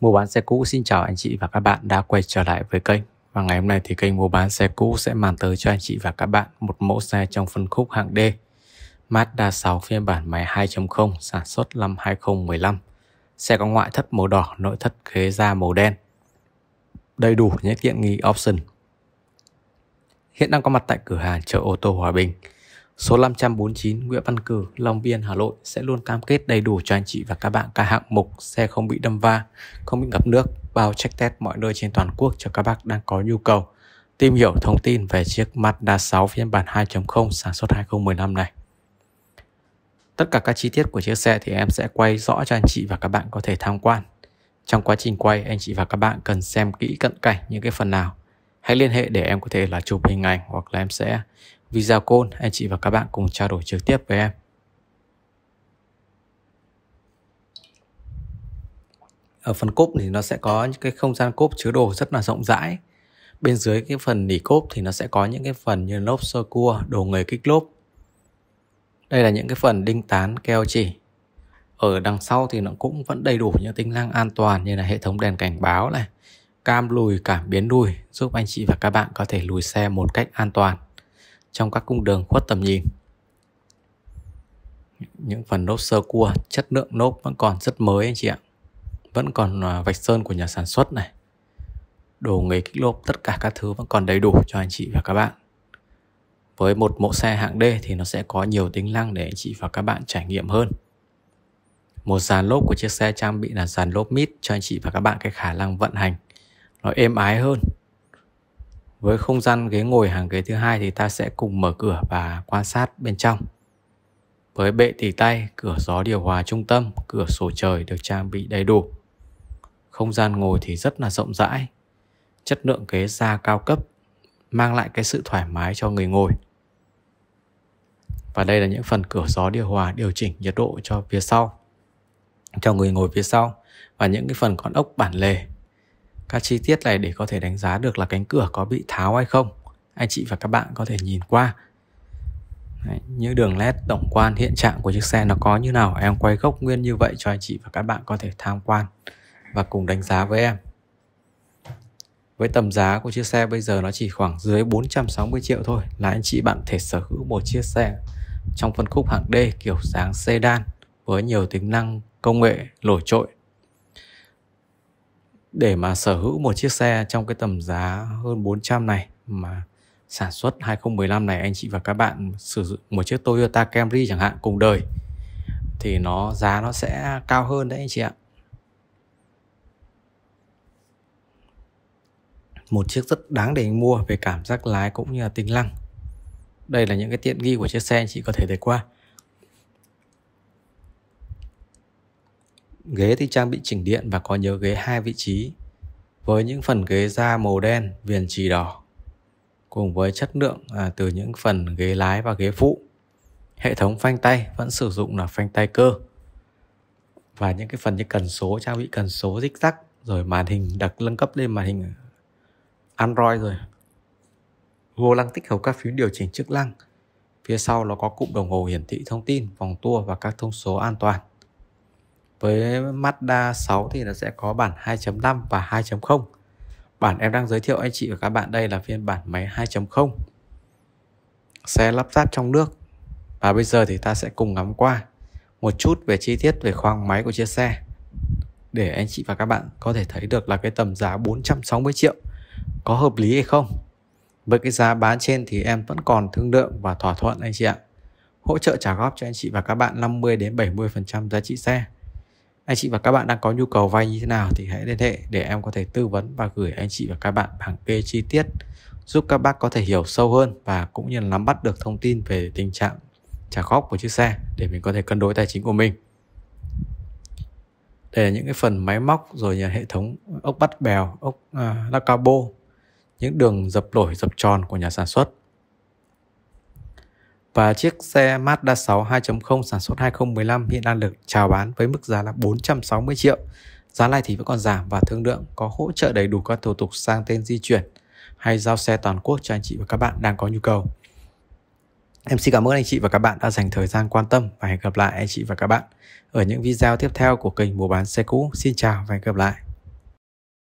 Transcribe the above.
Mua bán xe cũ xin chào anh chị và các bạn đã quay trở lại với kênh Và ngày hôm nay thì kênh mua bán xe cũ sẽ mang tới cho anh chị và các bạn một mẫu xe trong phân khúc hạng D Mazda 6 phiên bản máy 2.0 sản xuất năm 2015 Xe có ngoại thất màu đỏ, nội thất ghế da màu đen Đầy đủ những tiện nghi option Hiện đang có mặt tại cửa hàng chợ ô tô Hòa Bình Số 549 Nguyễn Văn Cử, Long Biên, Hà Nội sẽ luôn cam kết đầy đủ cho anh chị và các bạn cả hạng mục xe không bị đâm va, không bị ngập nước, bao check test mọi nơi trên toàn quốc cho các bác đang có nhu cầu. Tìm hiểu thông tin về chiếc Mazda 6 phiên bản 2.0 sản xuất 2015 này. Tất cả các chi tiết của chiếc xe thì em sẽ quay rõ cho anh chị và các bạn có thể tham quan. Trong quá trình quay, anh chị và các bạn cần xem kỹ cận cảnh những cái phần nào. Hãy liên hệ để em có thể là chụp hình ảnh hoặc là em sẽ video call anh chị và các bạn cùng trao đổi trực tiếp với em. Ở phần cốp thì nó sẽ có những cái không gian cốp chứa đồ rất là rộng rãi. Bên dưới cái phần nỉ cốp thì nó sẽ có những cái phần như lốp sơ cua, đồ nghề kích lốp. Đây là những cái phần đinh tán keo chỉ. Ở đằng sau thì nó cũng vẫn đầy đủ những tính năng an toàn như là hệ thống đèn cảnh báo này, cam lùi cảm biến lùi giúp anh chị và các bạn có thể lùi xe một cách an toàn trong các cung đường khuất tầm nhìn. Những phần nốt sơ cua, chất lượng nốt vẫn còn rất mới anh chị ạ. Vẫn còn à, vạch sơn của nhà sản xuất này. Đồ nghề kích lốp, tất cả các thứ vẫn còn đầy đủ cho anh chị và các bạn. Với một mẫu xe hạng D thì nó sẽ có nhiều tính năng để anh chị và các bạn trải nghiệm hơn. Một dàn lốp của chiếc xe trang bị là dàn lốp mít cho anh chị và các bạn cái khả năng vận hành nó êm ái hơn với không gian ghế ngồi hàng ghế thứ hai thì ta sẽ cùng mở cửa và quan sát bên trong với bệ tỉ tay cửa gió điều hòa trung tâm cửa sổ trời được trang bị đầy đủ không gian ngồi thì rất là rộng rãi chất lượng ghế da cao cấp mang lại cái sự thoải mái cho người ngồi và đây là những phần cửa gió điều hòa điều chỉnh nhiệt độ cho phía sau cho người ngồi phía sau và những cái phần con ốc bản lề các chi tiết này để có thể đánh giá được là cánh cửa có bị tháo hay không. Anh chị và các bạn có thể nhìn qua. Đấy, những đường nét tổng quan hiện trạng của chiếc xe nó có như nào em quay gốc nguyên như vậy cho anh chị và các bạn có thể tham quan và cùng đánh giá với em với tầm giá của chiếc xe bây giờ nó chỉ khoảng dưới 460 triệu thôi là anh chị bạn thể sở hữu một chiếc xe trong phân khúc hạng D kiểu dáng sedan với nhiều tính năng công nghệ nổi trội để mà sở hữu một chiếc xe trong cái tầm giá hơn 400 này mà sản xuất 2015 này anh chị và các bạn sử dụng một chiếc Toyota Camry chẳng hạn cùng đời thì nó giá nó sẽ cao hơn đấy anh chị ạ. Một chiếc rất đáng để anh mua về cảm giác lái cũng như là tính năng. Đây là những cái tiện nghi của chiếc xe anh chị có thể thấy qua. Ghế thì trang bị chỉnh điện và có nhớ ghế hai vị trí với những phần ghế da màu đen viền chỉ đỏ cùng với chất lượng à, từ những phần ghế lái và ghế phụ. Hệ thống phanh tay vẫn sử dụng là phanh tay cơ và những cái phần như cần số trang bị cần số rích rắc rồi màn hình đặt nâng cấp lên màn hình Android rồi vô lăng tích hợp các phím điều chỉnh chức năng phía sau nó có cụm đồng hồ hiển thị thông tin vòng tua và các thông số an toàn với Mazda 6 thì nó sẽ có bản 2.5 và 2.0. Bản em đang giới thiệu anh chị và các bạn đây là phiên bản máy 2.0. Xe lắp ráp trong nước. Và bây giờ thì ta sẽ cùng ngắm qua một chút về chi tiết về khoang máy của chiếc xe để anh chị và các bạn có thể thấy được là cái tầm giá 460 triệu có hợp lý hay không. Với cái giá bán trên thì em vẫn còn thương lượng và thỏa thuận anh chị ạ. Hỗ trợ trả góp cho anh chị và các bạn 50 đến 70% giá trị xe anh chị và các bạn đang có nhu cầu vay như thế nào thì hãy liên hệ để em có thể tư vấn và gửi anh chị và các bạn bảng kê chi tiết giúp các bác có thể hiểu sâu hơn và cũng như nắm bắt được thông tin về tình trạng trả góp của chiếc xe để mình có thể cân đối tài chính của mình. Đây là những cái phần máy móc rồi nhà hệ thống ốc bắt bèo, ốc uh, lacabo, những đường dập lỗi dập tròn của nhà sản xuất và chiếc xe Mazda 6 2.0 sản xuất 2015 hiện đang được chào bán với mức giá là 460 triệu. Giá này thì vẫn còn giảm và thương lượng có hỗ trợ đầy đủ các thủ tục sang tên di chuyển hay giao xe toàn quốc cho anh chị và các bạn đang có nhu cầu. Em xin cảm ơn anh chị và các bạn đã dành thời gian quan tâm và hẹn gặp lại anh chị và các bạn ở những video tiếp theo của kênh Mua bán xe cũ. Xin chào và hẹn gặp lại.